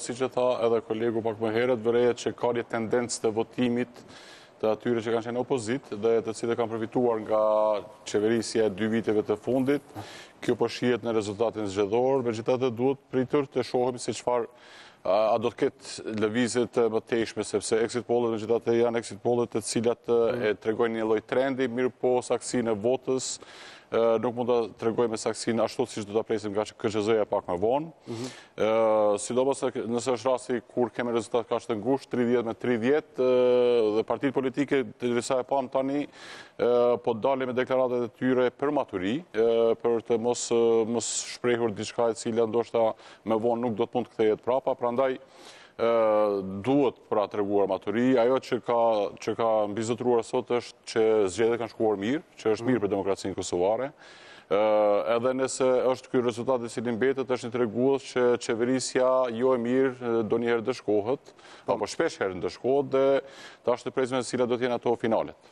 si që tha edhe kolegu pak më heret, vërrejet që ka një tendencë të votimit të atyre që kanë qenë opozit dhe të cilë kanë përfituar nga qeverisja e dy viteve të fundit. Kjo përshjet po në rezultatin zgjedor, me gjithatë dhe duhet pritur të shohëm si qfar A do të ketë lëvizit më të ishme, sepse exit pollet në e janë exit pollet të cilat e mm. tregojnë një loj trendi, mirë po saksin e votës, nuk mund të tregojnë me saksin ashtu si që do të presim nga që këgjëzëja pak më vonë. Mhm. Sidobës nëse është rasti kur keme rezultat ka që të ngush, 30 me 30, dhe partit politike të gjithësa e panë tani, po dali me deklaratet e tyre për maturi, për të mos shprejhur diçka e cilat ndoshta me vonë nuk do të mund të këtë jetë prapa, pra prandaj duhet pra të reguar maturi, ajo që ka mbizotruar sot është që zgjede kanë shkuar mirë, që është mirë mhm. për demokracinë kësovare, edhe nëse është kërë rezultatit si një mbetët, është një të reguat që qeverisja jo e mirë do njëherë dëshkohët, po. apo shpesh herë në dëshkohët, dhe ta është të prezime në cila do t'jene ato finalet.